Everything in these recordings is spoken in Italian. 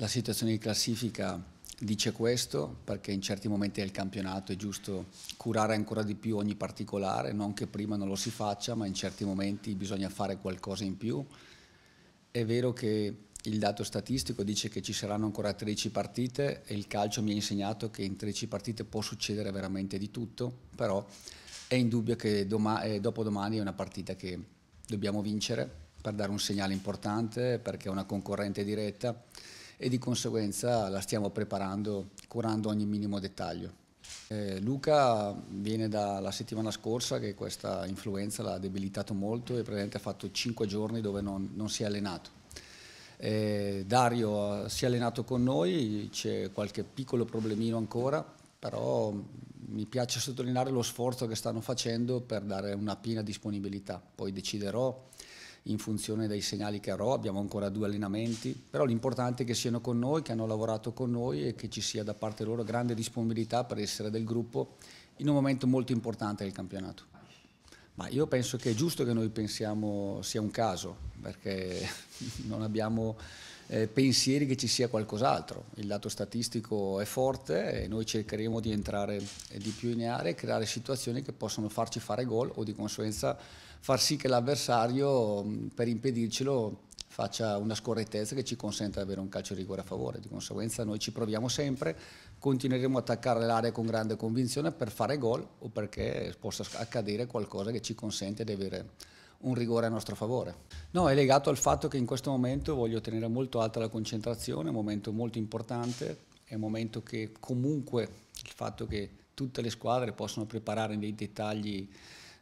La situazione di classifica dice questo perché in certi momenti del campionato è giusto curare ancora di più ogni particolare, non che prima non lo si faccia, ma in certi momenti bisogna fare qualcosa in più. È vero che il dato statistico dice che ci saranno ancora 13 partite e il calcio mi ha insegnato che in 13 partite può succedere veramente di tutto, però è indubbio che eh, dopodomani è una partita che dobbiamo vincere per dare un segnale importante perché è una concorrente diretta e di conseguenza la stiamo preparando curando ogni minimo dettaglio. Eh, Luca viene dalla settimana scorsa che questa influenza l'ha debilitato molto e praticamente ha fatto 5 giorni dove non, non si è allenato. Eh, Dario si è allenato con noi, c'è qualche piccolo problemino ancora, però mi piace sottolineare lo sforzo che stanno facendo per dare una piena disponibilità. Poi deciderò in funzione dei segnali che avrò, abbiamo ancora due allenamenti, però l'importante è che siano con noi, che hanno lavorato con noi e che ci sia da parte loro grande disponibilità per essere del gruppo in un momento molto importante del campionato. Ma io penso che è giusto che noi pensiamo sia un caso, perché non abbiamo eh, pensieri che ci sia qualcos'altro. Il lato statistico è forte e noi cercheremo di entrare di più in area e creare situazioni che possono farci fare gol o di conseguenza far sì che l'avversario, per impedircelo, faccia una scorrettezza che ci consenta di avere un calcio di rigore a favore. Di conseguenza noi ci proviamo sempre, continueremo a attaccare l'area con grande convinzione per fare gol o perché possa accadere qualcosa che ci consente di avere un rigore a nostro favore. No, è legato al fatto che in questo momento voglio tenere molto alta la concentrazione, è un momento molto importante, è un momento che comunque il fatto che tutte le squadre possono preparare nei dettagli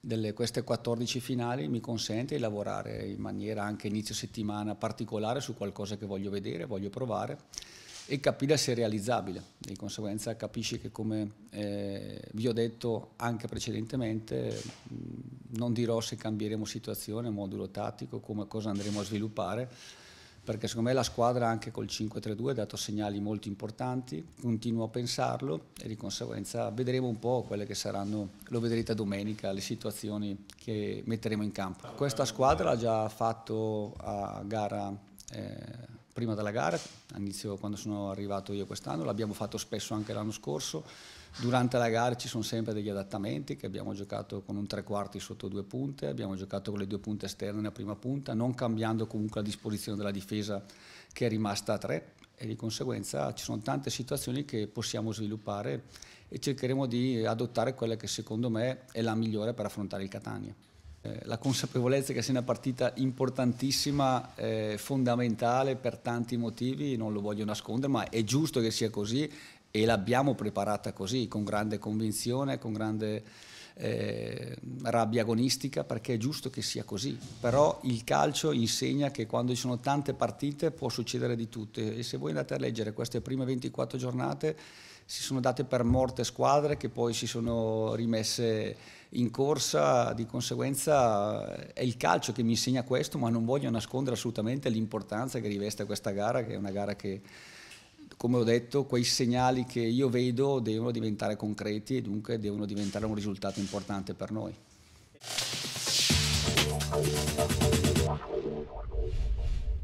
delle, queste 14 finali mi consente di lavorare in maniera anche inizio settimana particolare su qualcosa che voglio vedere, voglio provare e capire se è realizzabile. Di conseguenza capisci che come eh, vi ho detto anche precedentemente, non dirò se cambieremo situazione, modulo tattico, come, cosa andremo a sviluppare, perché secondo me la squadra anche col 5-3-2 ha dato segnali molto importanti, continuo a pensarlo e di conseguenza vedremo un po' quelle che saranno, lo vedrete domenica, le situazioni che metteremo in campo. Questa squadra l'ha già fatto a gara eh, prima della gara, all'inizio quando sono arrivato io quest'anno, l'abbiamo fatto spesso anche l'anno scorso, durante la gara ci sono sempre degli adattamenti che abbiamo giocato con un tre quarti sotto due punte, abbiamo giocato con le due punte esterne nella prima punta, non cambiando comunque la disposizione della difesa che è rimasta a tre e di conseguenza ci sono tante situazioni che possiamo sviluppare e cercheremo di adottare quella che secondo me è la migliore per affrontare il Catania. Eh, la consapevolezza che sia una partita importantissima, eh, fondamentale per tanti motivi, non lo voglio nascondere, ma è giusto che sia così e l'abbiamo preparata così, con grande convinzione, con grande eh, rabbia agonistica perché è giusto che sia così, però il calcio insegna che quando ci sono tante partite può succedere di tutto e se voi andate a leggere queste prime 24 giornate si sono date per morte squadre che poi si sono rimesse in corsa, di conseguenza eh, è il calcio che mi insegna questo, ma non voglio nascondere assolutamente l'importanza che riveste questa gara, che è una gara che come ho detto, quei segnali che io vedo devono diventare concreti e dunque devono diventare un risultato importante per noi. Thank you.